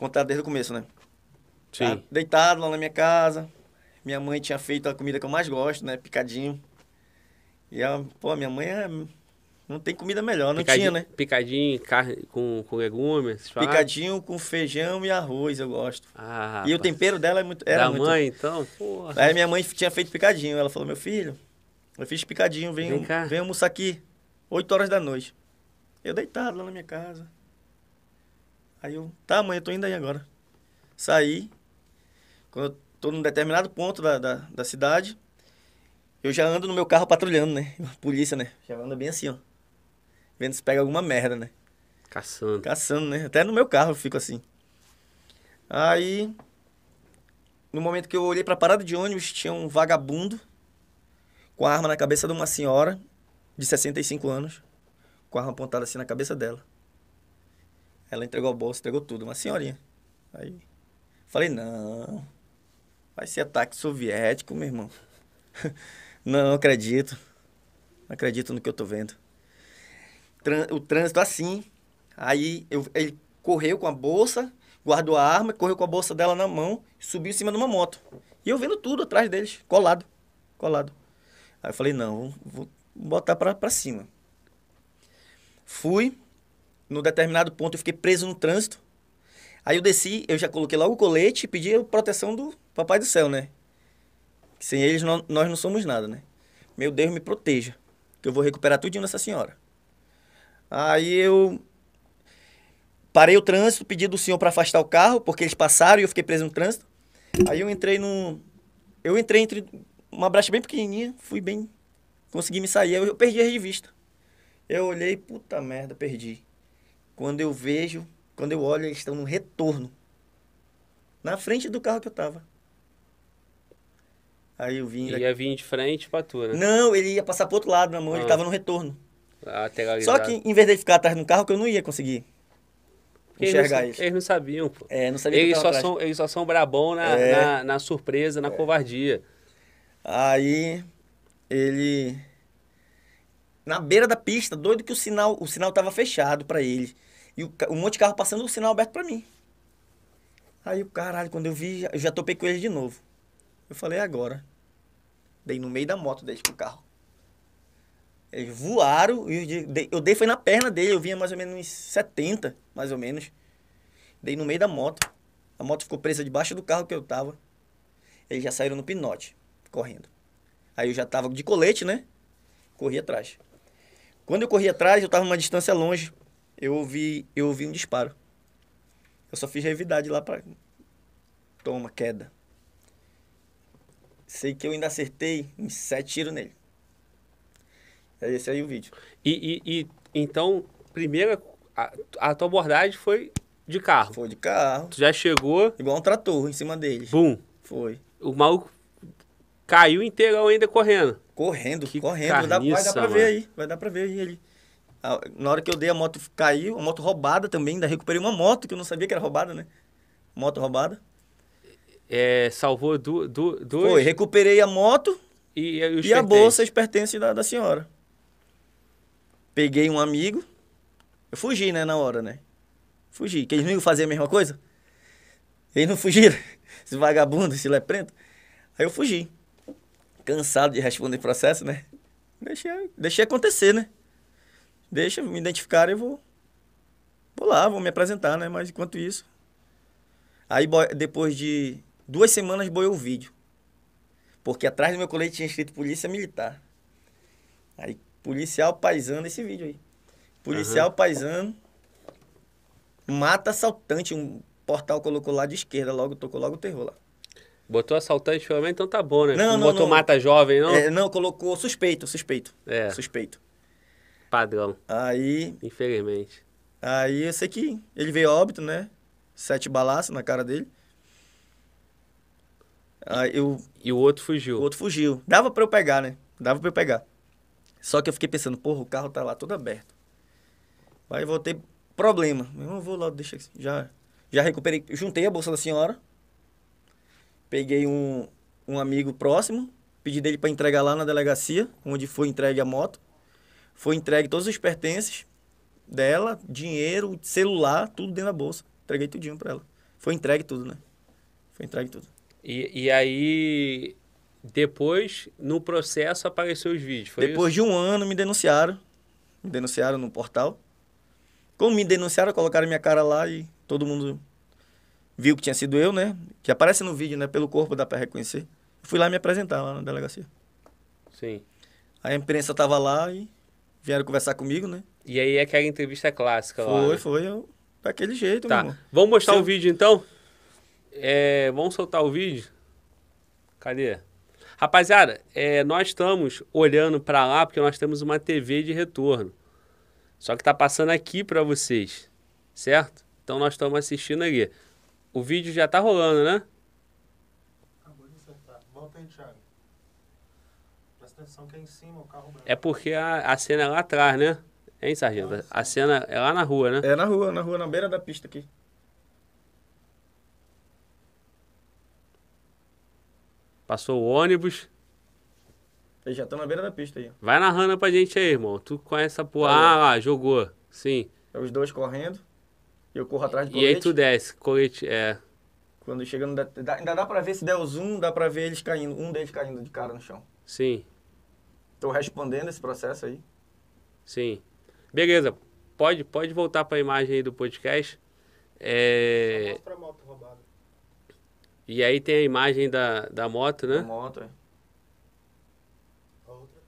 contar desde o começo, né? Sim. Tá deitado lá na minha casa. Minha mãe tinha feito a comida que eu mais gosto, né? Picadinho. E ela, pô, minha mãe é... não tem comida melhor, não picadinho, tinha, né? Picadinho carne com, com legumes, Picadinho com feijão e arroz, eu gosto. Ah, e rapaz. o tempero dela é muito. Era da muito... mãe, então? Porra. Aí minha mãe tinha feito picadinho. Ela falou, meu filho, eu fiz picadinho, vem, vem, vem almoçar aqui. 8 horas da noite. Eu deitado lá na minha casa. Aí eu, tá, mãe, eu tô indo aí agora. Saí. Quando eu tô num determinado ponto da, da, da cidade, eu já ando no meu carro patrulhando, né? A polícia, né? Já anda bem assim, ó. Vendo se pega alguma merda, né? Caçando. Caçando, né? Até no meu carro eu fico assim. Aí, no momento que eu olhei pra parada de ônibus, tinha um vagabundo com a arma na cabeça de uma senhora de 65 anos, com a arma apontada assim na cabeça dela. Ela entregou a bolsa, entregou tudo, uma senhorinha. Aí falei, não, vai ser ataque soviético, meu irmão. não acredito. Não acredito no que eu tô vendo. Tran o trânsito assim. Aí eu, ele correu com a bolsa, guardou a arma, correu com a bolsa dela na mão, subiu em cima de uma moto. E eu vendo tudo atrás deles, colado, colado. Aí eu falei, não, vou, vou botar pra, pra cima. Fui, no determinado ponto eu fiquei preso no trânsito. Aí eu desci, eu já coloquei logo o colete e pedi a proteção do Papai do Céu, né? Sem eles não, nós não somos nada, né? Meu Deus, me proteja, que eu vou recuperar tudinho nessa senhora. Aí eu parei o trânsito, pedi do senhor para afastar o carro, porque eles passaram e eu fiquei preso no trânsito. Aí eu entrei num eu entrei entre uma brecha bem pequenininha, fui bem consegui me sair, eu, eu perdi a revista. Eu olhei, puta merda, perdi. Quando eu vejo, quando eu olho, eles estão no retorno. Na frente do carro que eu tava. Aí eu vim. Ele ia vir de frente pra tu, né? Não, ele ia passar pro outro lado na mão, ah. ele tava no retorno. Ah, só que em vez de ficar atrás no carro, que eu não ia conseguir enxergar eles, isso. Eles não sabiam, pô. É, não sabiam eles, só são, eles só são brabão na, é. na, na, surpresa, na é. covardia. Aí ele. Na beira da pista, doido que o sinal, o sinal tava fechado para ele. E o, um monte de carro passando o sinal aberto para mim. Aí o caralho, quando eu vi, eu já topei com ele de novo. Eu falei, é agora. Dei no meio da moto deles pro carro. Eles voaram e eu dei, foi na perna dele, eu vinha mais ou menos uns 70, mais ou menos. Dei no meio da moto. A moto ficou presa debaixo do carro que eu tava. Eles já saíram no pinote, correndo. Aí eu já tava de colete, né? Corri atrás. Quando eu corri atrás, eu tava uma distância longe eu ouvi, eu ouvi um disparo. Eu só fiz revidade lá pra. Toma, queda. Sei que eu ainda acertei em sete tiros nele. É esse aí o vídeo. E, e, e então, primeira. A, a, tua abordagem foi de carro. Foi de carro. Tu já chegou. Igual um trator em cima dele Bum. Foi. O maluco caiu inteiro ainda correndo. Correndo, que correndo. Carniça, vai dar pra ver aí. Vai dar pra ver aí ele. Na hora que eu dei, a moto caiu, a moto roubada também, ainda recuperei uma moto que eu não sabia que era roubada, né? Moto roubada. É, salvou do, do, dois. Foi, recuperei a moto e, e, e a bolsa, as pertences da, da senhora. Peguei um amigo. Eu fugi, né, na hora, né? Fugi. Que eles não iam fazer a mesma coisa? Eles não fugiram. Esses vagabundos, esse leprento. Aí eu fugi. Cansado de responder processo, né? Deixei, deixei acontecer, né? Deixa me identificar e vou. Vou lá, vou me apresentar, né? Mas enquanto isso. Aí depois de duas semanas boiou o vídeo. Porque atrás do meu colete tinha escrito Polícia Militar. Aí, policial paisando esse vídeo aí. Policial uhum. mata assaltante. Um portal colocou lá de esquerda, logo tocou logo o terror lá. Botou assaltante, ah, então tá bom, né? Não, não, não botou não. mata jovem, não? É, não, colocou suspeito, suspeito. É. Suspeito. Padrão. Aí. Infelizmente. Aí eu sei que ele veio óbito, né? Sete balaços na cara dele. Aí eu. E o outro fugiu. O outro fugiu. Dava para eu pegar, né? Dava para eu pegar. Só que eu fiquei pensando, porra, o carro tá lá todo aberto. Aí vou ter problema. Eu vou lá, deixa já já recuperei, juntei a bolsa da senhora. Peguei um um amigo próximo, pedi dele para entregar lá na delegacia, onde foi entregue a moto. Foi entregue todos os pertences dela, dinheiro, celular, tudo dentro da bolsa. Entreguei tudinho para ela. Foi entregue tudo, né? Foi entregue tudo. E, e aí, depois, no processo, apareceu os vídeos, Depois isso? de um ano, me denunciaram. Me denunciaram no portal. Como me denunciaram, colocaram minha cara lá e todo mundo viu que tinha sido eu, né? Que aparece no vídeo, né? Pelo corpo dá para reconhecer. Fui lá me apresentar lá na delegacia. Sim. A imprensa tava lá e vieram conversar comigo, né? E aí é aquela entrevista clássica foi, lá. Foi, né? foi. Eu, daquele jeito, tá. Vamos mostrar o vídeo então? É, vamos soltar o vídeo? Cadê? Rapaziada, é, nós estamos olhando para lá porque nós temos uma TV de retorno. Só que tá passando aqui para vocês, certo? Então nós estamos assistindo aqui. O vídeo já tá rolando, né? Acabou de acertar. Volta aí, Thiago que é em cima o carro branco. É porque a, a cena é lá atrás, né? Hein, Sargento? Nossa. A cena é lá na rua, né? É na rua, na rua, na beira da pista aqui. Passou o ônibus. Eles já estão na beira da pista aí. Vai narrando pra gente aí, irmão. Tu conhece a porra. Ah, lá, jogou. Sim. É os dois correndo. E eu corro atrás do colete. E aí tu desce. Colete, é. Quando chegando. Ainda dá pra ver se der o zoom, dá pra ver eles caindo. Um deles caindo de cara no chão. Sim. Estou respondendo esse processo aí. Sim. Beleza. Pode, pode voltar para a imagem aí do podcast. É... Só mostra a moto roubada. E aí tem a imagem da, da moto, né? Da moto, é.